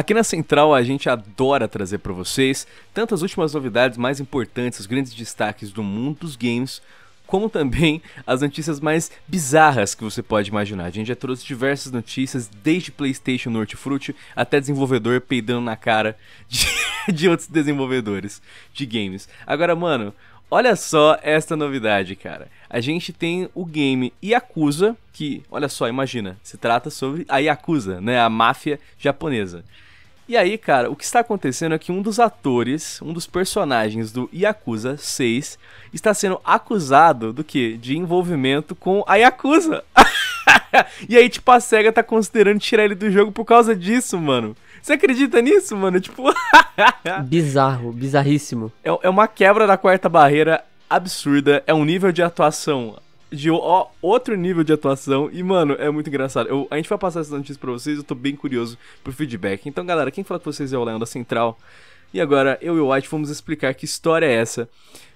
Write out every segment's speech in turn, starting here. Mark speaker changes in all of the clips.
Speaker 1: Aqui na Central a gente adora trazer para vocês tanto as últimas novidades mais importantes, os grandes destaques do mundo dos games, como também as notícias mais bizarras que você pode imaginar. A gente já trouxe diversas notícias, desde PlayStation no Hortifruti até desenvolvedor peidando na cara de, de, outros desenvolvedores de games. Agora, mano, olha só esta novidade, cara. A gente tem o game Yakuza, que, olha só, imagina, se trata sobre a Yakuza, né, a máfia japonesa. E aí, cara, o que está acontecendo é que um dos atores, um dos personagens do Yakuza 6, está sendo acusado do que? De envolvimento com a Yakuza. e aí, tipo, a SEGA tá considerando tirar ele do jogo por causa disso, mano. Você acredita nisso, mano? Tipo. Bizarro, bizarríssimo. É, é uma quebra da quarta barreira absurda, é um nível de atuação de ó, outro nível de atuação. E, mano, é muito engraçado. Eu, a gente vai passar essas notícias pra vocês, eu tô bem curioso pro feedback. Então, galera, quem fala com vocês é o Leandro da Central. E agora, eu e o White vamos explicar que história é essa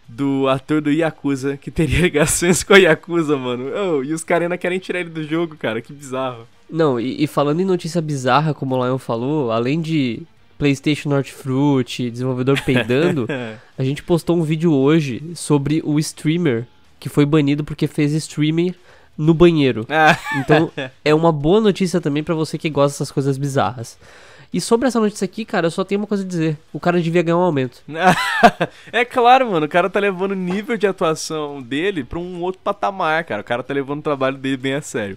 Speaker 1: do ator do Yakuza que teria ligações com a Yakuza, mano. Oh, e os caras ainda querem tirar ele do jogo, cara. Que bizarro. Não, e,
Speaker 2: e falando em notícia bizarra, como o Lion falou, além de PlayStation Fruit desenvolvedor peidando, a gente postou um vídeo hoje sobre o streamer que foi banido porque fez streaming no banheiro. Ah. Então é uma boa notícia também para você que gosta dessas coisas bizarras. E sobre essa notícia aqui, cara, eu só tenho uma coisa a dizer. O cara devia ganhar um aumento.
Speaker 1: é claro, mano. O cara tá levando o nível de atuação dele pra um outro patamar, cara. O cara tá levando o trabalho dele bem a sério.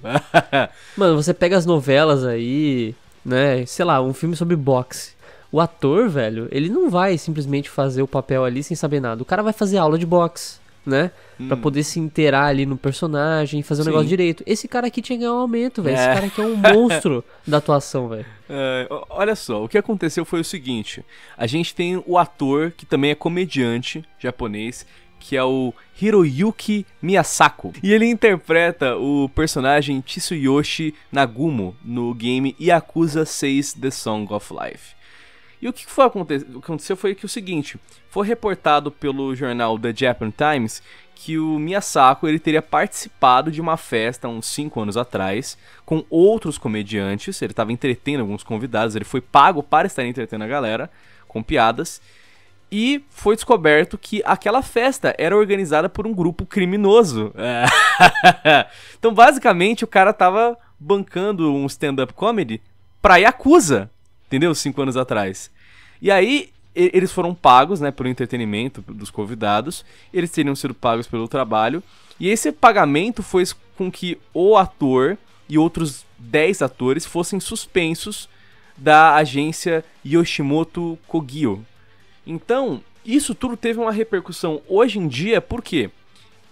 Speaker 2: mano, você pega as novelas aí, né? Sei lá, um filme sobre boxe. O ator, velho, ele não vai simplesmente fazer o papel ali sem saber nada. O cara vai fazer aula de boxe né? Hum. Pra poder se inteirar ali no personagem, fazer o negócio direito. Esse cara aqui tinha que ganhar um aumento, velho. É. Esse cara aqui é um monstro da atuação, velho.
Speaker 1: É, olha só, o que aconteceu foi o seguinte: a gente tem o ator que também é comediante japonês, que é o Hiroyuki Miyasako. E ele interpreta o personagem Tsuyoshi Nagumo no game Yakuza 6 The Song of Life. E o que foi aconte o que aconteceu foi que o seguinte, foi reportado pelo jornal The Japan Times que o Miyasako ele teria participado de uma festa uns 5 anos atrás com outros comediantes, ele estava entretendo alguns convidados, ele foi pago para estar entretendo a galera com piadas. E foi descoberto que aquela festa era organizada por um grupo criminoso. então, basicamente, o cara tava bancando um stand-up comedy pra Yakuza. Entendeu? Cinco anos atrás. E aí, eles foram pagos, né, pelo entretenimento dos convidados, eles teriam sido pagos pelo trabalho, e esse pagamento foi com que o ator e outros 10 atores fossem suspensos da agência Yoshimoto Kogyo. Então, isso tudo teve uma repercussão hoje em dia, por quê?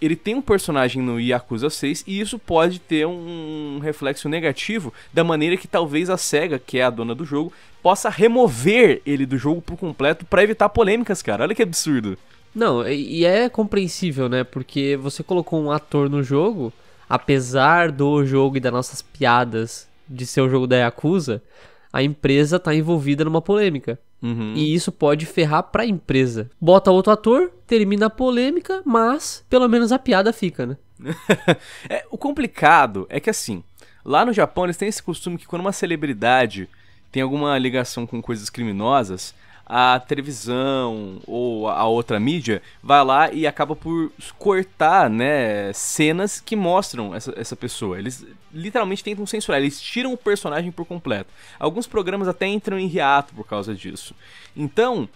Speaker 1: ele tem um personagem no Yakuza 6 e isso pode ter um reflexo negativo da maneira que talvez a SEGA, que é a dona do jogo, possa remover ele do jogo por completo para evitar polêmicas, cara. Olha que absurdo.
Speaker 2: Não, e é compreensível, né? Porque você colocou um ator no jogo, apesar do jogo e das nossas piadas de ser o jogo da Yakuza, a empresa tá envolvida numa polêmica. Uhum. E isso pode ferrar pra empresa. Bota outro ator, termina a polêmica, mas pelo menos a piada fica, né?
Speaker 1: é, o complicado é que assim, lá no Japão eles têm esse costume que quando uma celebridade tem alguma ligação com coisas criminosas, a televisão ou a outra mídia vai lá e acaba por cortar, né, cenas que mostram essa, essa pessoa. Eles literalmente tentam censurar, eles tiram o personagem por completo. Alguns programas até entram em reato por causa disso. Então,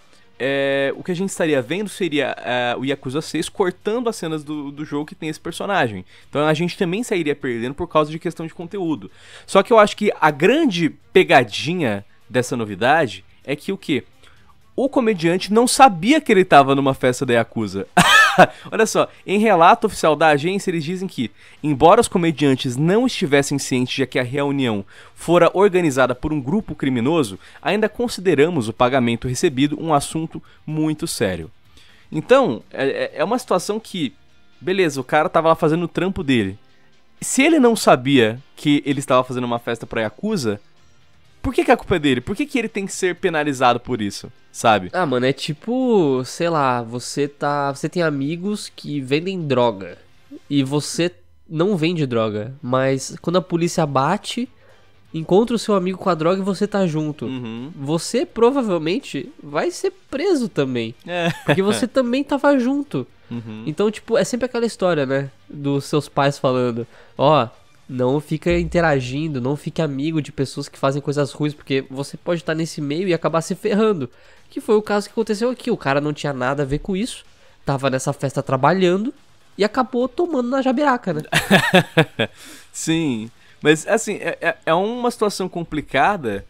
Speaker 1: é, o que a gente estaria vendo seria é, o Yakuza 6 cortando as cenas do, do jogo que tem esse personagem. Então a gente também sairia perdendo por causa de questão de conteúdo. Só que eu acho que a grande pegadinha dessa novidade é que o que? o comediante não sabia que ele estava numa festa da Yakuza. Olha só, em relato oficial da agência, eles dizem que, embora os comediantes não estivessem cientes de que a reunião fora organizada por um grupo criminoso, ainda consideramos o pagamento recebido um assunto muito sério. Então, é, é, é uma situação que, beleza, o cara estava lá fazendo o trampo dele. Se ele não sabia que ele estava fazendo uma festa a Yakuza, por que, que é a culpa dele? Por que, que ele tem que ser penalizado por isso? Sabe? Ah, mano, é tipo, sei lá,
Speaker 2: você tá. Você tem amigos que vendem droga. E você não vende droga. Mas quando a polícia bate, encontra o seu amigo com a droga e você tá junto. Uhum. Você provavelmente vai ser preso também. É. Porque você também tava junto. Uhum. Então, tipo, é sempre aquela história, né? Dos seus pais falando: Ó, oh, não fica interagindo, não fique amigo de pessoas que fazem coisas ruins, porque você pode estar nesse meio e acabar se ferrando. Que foi o caso que aconteceu aqui. O cara não tinha nada a ver com isso, tava nessa festa trabalhando e acabou tomando na jabiraca, né?
Speaker 1: Sim. Mas assim, é, é, é uma situação complicada.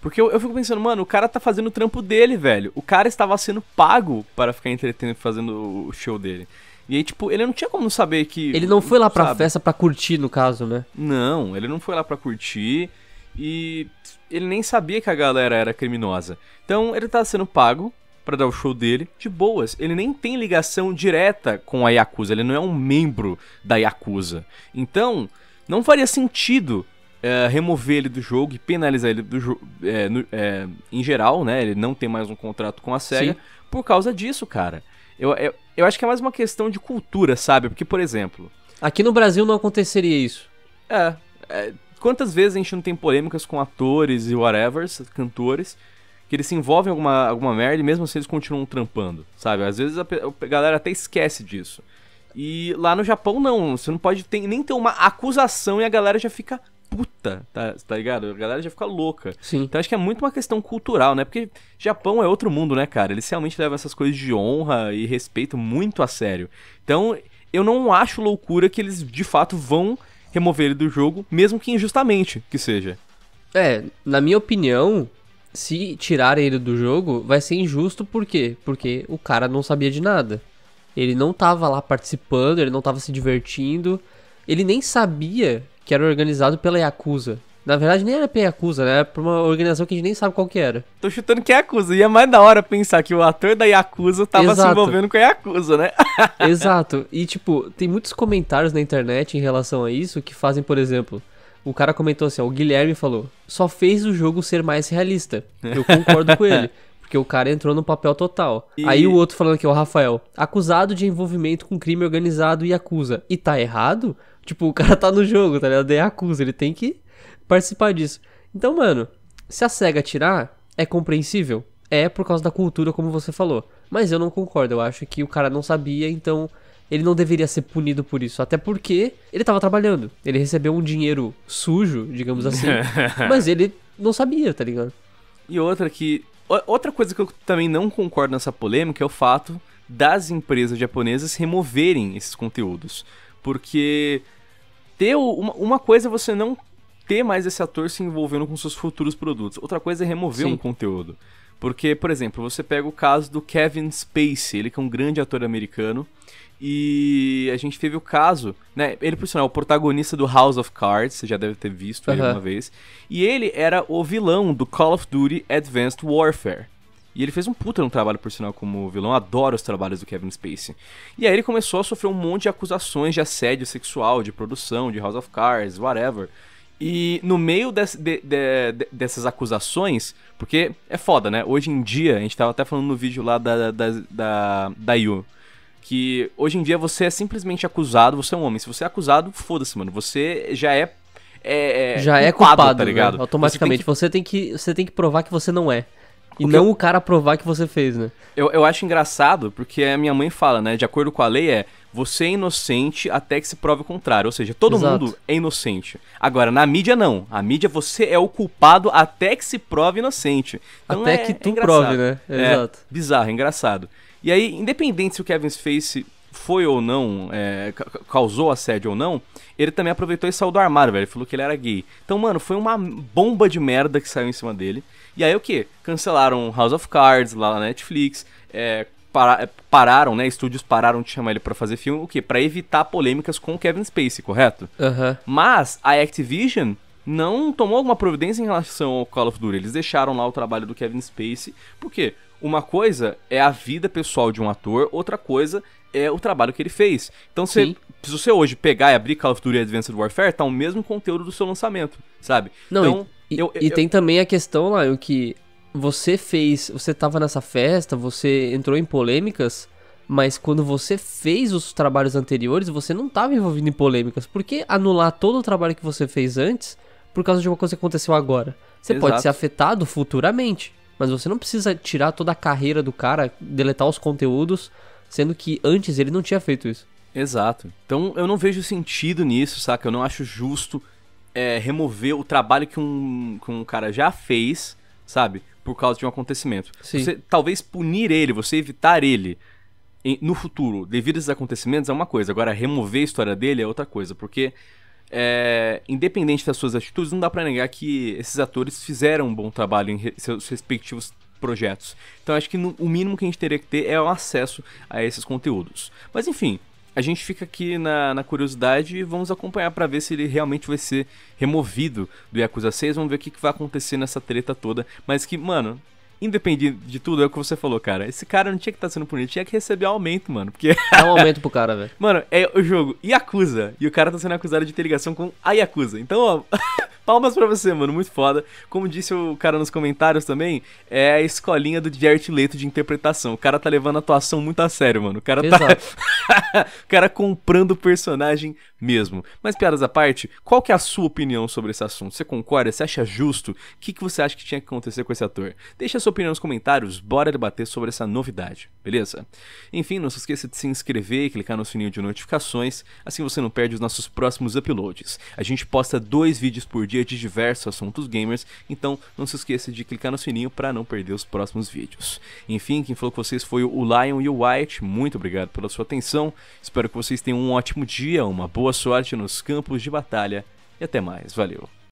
Speaker 1: Porque eu, eu, fico pensando, mano, o cara tá fazendo o trampo dele, velho. O cara estava sendo pago para ficar entretendo fazendo o show dele. E aí, tipo, ele não tinha como saber que. Ele não foi lá pra sabe?
Speaker 2: festa pra curtir, no caso, né?
Speaker 1: Não, ele não foi lá pra curtir. E ele nem sabia que a galera era criminosa. Então ele tá sendo pago para dar o show dele, de boas. Ele nem tem ligação direta com a Yakuza, ele não é um membro da Yakuza. Então, não faria sentido é, remover ele do jogo e penalizar ele do é, é, em geral, né? Ele não tem mais um contrato com a SEGA Sim. por causa disso, cara. Eu, eu, eu acho que é mais uma questão de cultura, sabe? Porque, por exemplo. Aqui no Brasil não aconteceria isso. É. é quantas vezes a gente não tem polêmicas com atores e whatever, cantores, que eles se envolvem em alguma, alguma merda e mesmo assim eles continuam trampando, sabe? Às vezes a, a galera até esquece disso. E lá no Japão não, você não pode ter, nem ter uma acusação e a galera já fica puta, tá, tá ligado? A galera já fica louca. Sim. Então acho que é muito uma questão cultural, né? Porque Japão é outro mundo, né, cara? Eles realmente levam essas coisas de honra e respeito muito a sério. Então, eu não acho loucura que eles de fato vão remover ele do jogo, mesmo que injustamente que seja. É, na minha opinião,
Speaker 2: se tirarem ele do jogo, vai ser injusto por quê? Porque o cara não sabia de nada. Ele não tava lá participando, ele não tava se divertindo, ele nem sabia que era organizado pela Yakuza. Na verdade, nem era pra Yakuza, né? Era pra uma organização que a gente nem sabe qual que era. Tô chutando que é Yakuza. E é mais da hora pensar que o ator da Yakuza tava Exato. se envolvendo com a Yakuza, né? Exato. E, tipo, tem muitos comentários na internet em relação a isso que fazem, por exemplo... O cara comentou assim, ó, o Guilherme falou, só fez o jogo ser mais realista. Eu concordo com ele. Porque o cara entrou no papel total. E... Aí o outro falando que é o Rafael, acusado de envolvimento com crime organizado e acusa. E tá errado? Tipo, o cara tá no jogo, tá ligado? É acusa, ele tem que participar disso. Então, mano, se a SEGA tirar, é compreensível? É por causa da cultura, como você falou. Mas eu não concordo, eu acho que o cara não sabia, então ele não deveria ser punido por isso. Até porque ele tava trabalhando. Ele recebeu um dinheiro sujo, digamos assim. mas ele não sabia, tá ligado?
Speaker 1: E outra que. Outra coisa que eu também não concordo nessa polêmica é o fato das empresas japonesas removerem esses conteúdos. Porque ter uma, uma coisa é você não ter mais esse ator se envolvendo com seus futuros produtos. Outra coisa é remover Sim. um conteúdo. Porque, por exemplo, você pega o caso do Kevin Spacey, ele que é um grande ator americano, e a gente teve o caso, né? Ele, por sinal, é o protagonista do House of Cards, você já deve ter visto uh ele uma vez, e ele era o vilão do Call of Duty Advanced Warfare. E ele fez um puta no trabalho, por sinal, como vilão. adoro os trabalhos do Kevin Spacey. E aí ele começou a sofrer um monte de acusações de assédio sexual, de produção, de House of Cards, whatever. E no meio des, de, de, de, dessas acusações, porque é foda, né? Hoje em dia, a gente tava até falando no vídeo lá da, da, da, da Yu, que hoje em dia você é simplesmente acusado, você é um homem. Se você é acusado, foda-se, mano. Você já é. é, é já é tá culpado, é né? culpado, tá ligado? Né? Automaticamente.
Speaker 2: Você tem, que... você tem que provar que você não é. E não eu... o cara provar que você fez, né?
Speaker 1: Eu, eu acho engraçado, porque a minha mãe fala, né? De acordo com a lei, é você é inocente até que se prove o contrário. Ou seja, todo Exato. mundo é inocente. Agora, na mídia, não. A mídia, você é o culpado até que se prove inocente. Então, até é, que tu é prove, né? É Exato. Bizarro, é engraçado. E aí, independente se o Kevin Space foi ou não, é, causou assédio ou não, ele também aproveitou e saiu do armário, velho. Ele falou que ele era gay. Então, mano, foi uma bomba de merda que saiu em cima dele. E aí o que? Cancelaram House of Cards lá na Netflix, é, para, é, pararam, né? Estúdios pararam de chamar ele para fazer filme, o quê? Para evitar polêmicas com o Kevin Spacey, correto? Uhum. Mas a Activision não tomou alguma providência em relação ao Call of Duty. Eles deixaram lá o trabalho do Kevin Spacey, quê uma coisa é a vida pessoal de um ator, outra coisa é o trabalho que ele fez. Então, se se você hoje pegar e abrir Call of Duty Advanced Warfare, tá o mesmo conteúdo do seu lançamento, sabe? Não, então, e, eu, eu, e eu, tem
Speaker 2: também a questão lá, o que você fez, você tava nessa festa, você entrou em polêmicas, mas quando você fez os trabalhos anteriores, você não estava envolvido em polêmicas. Por que anular todo o trabalho que você fez antes por causa de uma coisa que aconteceu agora? Você Exato. pode ser afetado futuramente, mas você não precisa tirar toda a carreira do cara, deletar os conteúdos
Speaker 1: sendo que antes ele não tinha feito isso. Exato. Então eu não vejo sentido nisso, saca? Eu não acho justo é, remover o trabalho que um, que um cara já fez, sabe? Por causa de um acontecimento. Sim. Você talvez punir ele, você evitar ele em, no futuro, devido a esses acontecimentos, é uma coisa. Agora, remover a história dele é outra coisa, porque. É, independente das suas atitudes, não dá para negar que esses atores fizeram um bom trabalho em re seus respectivos projetos. Então acho que no, o mínimo que a gente teria que ter é o acesso a esses conteúdos. Mas enfim, a gente fica aqui na, na curiosidade e vamos acompanhar para ver se ele realmente vai ser removido do Yakuza 6. Vamos ver o que, que vai acontecer nessa treta toda. Mas que, mano, independente de tudo, é o que você falou, cara. Esse cara não tinha que estar tá sendo punido, tinha que receber aumento, mano. Porque. Dá é um aumento pro cara, velho. Mano, é o jogo Yakuza. E o cara tá sendo acusado de ter ligação com a Yakuza. Então, ó. Palmas pra você, mano, muito foda. Como disse o cara nos comentários também, é a escolinha do Jared Leto de interpretação. O cara tá levando a atuação muito a sério, mano. O cara tá- Exato. tá. o cara comprando o personagem mesmo. Mas piadas à parte, qual que é a sua opinião sobre esse assunto? Você concorda? Você acha justo? O que, que você acha que tinha que acontecer com esse ator? Deixa a sua opinião nos comentários, bora debater sobre essa novidade, beleza? Enfim, não se esqueça de se inscrever e clicar no sininho de notificações, assim você não perde os nossos próximos uploads. A gente posta dois vídeos por dia de diversos assuntos gamers, então não se esqueça de clicar no sininho para não perder os próximos vídeos. Enfim, quem falou com vocês foi o Lion e o White, muito obrigado pela sua atenção, espero que vocês tenham um ótimo dia, uma boa boa sorte nos campos de batalha e até mais. Valeu!